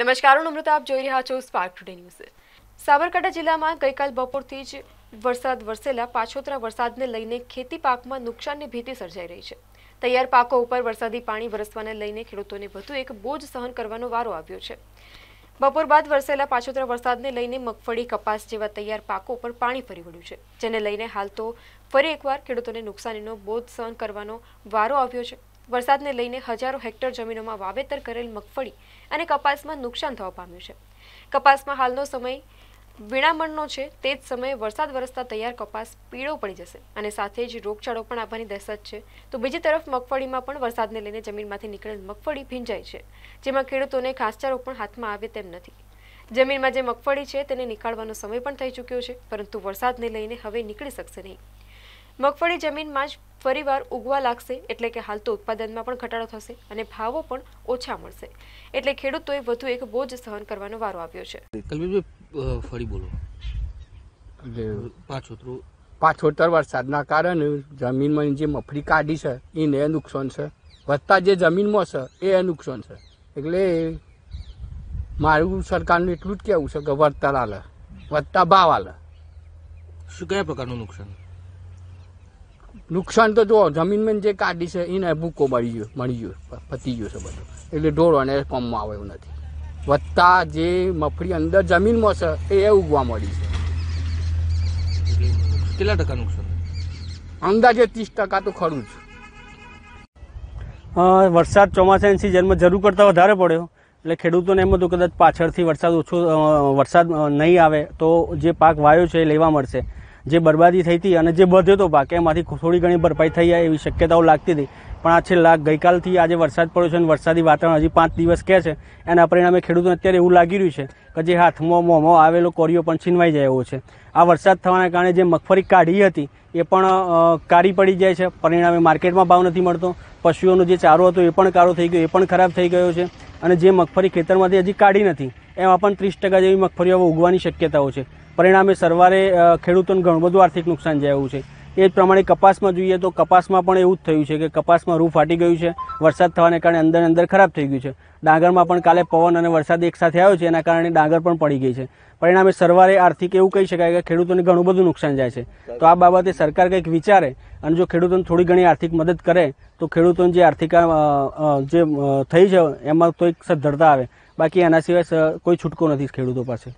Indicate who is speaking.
Speaker 1: નમસ્કાર હું અમૃતા આપ જોઈ રહ્યા છો સ્પાર્ક ટુડે ન્યૂઝ સાબરકાંઠા જિલ્લામાં ગઈકાલ બપોરથી જ વરસાદ વરસેલા પાછોતરા વરસાદને લઈને ખેતી પાકમાં નુકસાનની ભીતિ સર્જાઈ રહી છે તૈયાર પાકો ઉપર વરસાદી પાણી વરસવાને લઈને ખેડૂતોને વધુ એક બોજ સહન કરવાનો વારો આવ્યો છે બપોર બાદ વરસેલા પાછોતરા વરસાદને લઈને મગફળી કપાસ જેવા તૈયાર પાકો ઉપર પાણી ફરી વળ્યું છે જેને લઈને હાલ તો ફરી એકવાર ખેડૂતોને નુકસાનીનો બોજ સહન કરવાનો વારો આવ્યો છે વરસાદને લઈને હજારો હેક્ટર જમીનોમાં વાવેતર કરેલ મગફળી અને કપાસમાં નુકસાન થવા પામ્યું છે કપાસમાં હાલનો સમય વિણામણનો છે તે જ સમયે વરસાદ વરસતા તૈયાર કપાસ પીળો પડી જશે અને સાથે જ રોગચાળો પણ આવવાની દહેશત છે તો બીજી તરફ મગફળીમાં પણ વરસાદને લઈને જમીનમાંથી નીકળેલ મગફળી ભીંજાય છે જેમાં ખેડૂતોને ઘાસચારો પણ હાથમાં આવે તેમ નથી જમીનમાં જે મગફળી છે તેને નીકાળવાનો સમય પણ થઈ ચૂક્યો છે પરંતુ વરસાદને લઈને હવે નીકળી શકશે નહીં મગફળી જમીનમાં જ ફરીવાર ઉગવા લાગશે એટલે કે હાલ તો ઉત્પાદનમાં પણ ઘટાડો થશે અને ભાવો પણ ઓછા મળશે એટલે ખેડૂતોએ વધુ એક બોજ સહન કરવાનો વારો આવ્યો છે
Speaker 2: કલવીભાઈ ફરી બોલો પાછોતર વરસાદના કારણે જમીનમાં જે મફરી કાઢી છે એને નુકસાન છે વધતા જે જમીનમાં છે એ નુકસાન છે એટલે મારું સરકારનું એટલું જ કહેવું છે કે વળતર આલે વધતા ભાવ આલે શું કયા પ્રકારનું નુકસાન નુકસાન તો જો જમીનમાં જે કાઢી છે એને ભૂકો મળી ગયો મળી ગયો પતી ગયો છે બધું એટલે ઢોરોને કોમમાં આવે એવું નથી વધતા જે મફળી અંદર જમીનમાં છે એ ઉગવા મળી છે કેટલા ટકા નુકસાન અંદાજે ત્રીસ ટકા તો ખરું
Speaker 3: જ વરસાદ ચોમાસાની સિઝનમાં જરૂર કરતાં વધારે પડ્યો એટલે ખેડૂતોને એમ હતું કદાચ પાછળથી વરસાદ ઓછો વરસાદ નહીં આવે તો જે પાક વાયો છે એ લેવા મળશે જે બરબાદી થઈ હતી અને જે વધ્યો તો પાક એમાંથી થોડી ઘણી ભરપાઈ થઈ જાય એવી શક્યતાઓ લાગતી હતી પણ આ છેલ્લા ગઈકાલથી આજે વરસાદ પડ્યો છે અને વરસાદી વાતાવરણ હજી પાંચ દિવસ કહે છે એના પરિણામે ખેડૂતો અત્યારે એવું લાગી રહ્યું છે કે જે હાથમાં મોંમાં આવેલો કોરિયો પણ છીનવાઈ જાય એવો છે આ વરસાદ થવાના કારણે જે મગફળી કાઢી હતી એ પણ કાઢી પડી જાય છે પરિણામે માર્કેટમાં ભાવ નથી મળતો પશુઓનો જે ચારો હતો એ પણ કાળો થઈ ગયો એ પણ ખરાબ થઈ ગયો છે અને જે મગફળી ખેતરમાંથી હજી કાઢી નથી એમાં પણ ત્રીસ ટકા જેવી મગફળીઓ ઉગવાની શક્યતાઓ છે પરિણામે સરવારે ખેડૂતોને ઘણું બધું આર્થિક નુકસાન જાયું છે એ જ પ્રમાણે કપાસમાં જોઈએ તો કપાસમાં પણ એવું જ થયું છે કે કપાસમાં રૂ ફાટી ગયું છે વરસાદ થવાને કારણે અંદર અંદર ખરાબ થઈ ગયું છે ડાંગરમાં પણ કાલે પવન અને વરસાદ એકસાથે આવ્યો છે એના કારણે ડાંગર પણ પડી ગઈ છે પરિણામે સરવારે આર્થિક એવું કહી શકાય કે ખેડૂતોને ઘણું બધું નુકસાન જાય છે તો આ બાબતે સરકાર કંઈક વિચારે અને જો ખેડૂતોને થોડી ઘણી આર્થિક મદદ કરે તો ખેડૂતોને જે આર્થિક જે થઈ છે એમાં તો એક સદ્ધરતા આવે બાકી એના સિવાય કોઈ છૂટકો નથી ખેડૂતો પાસે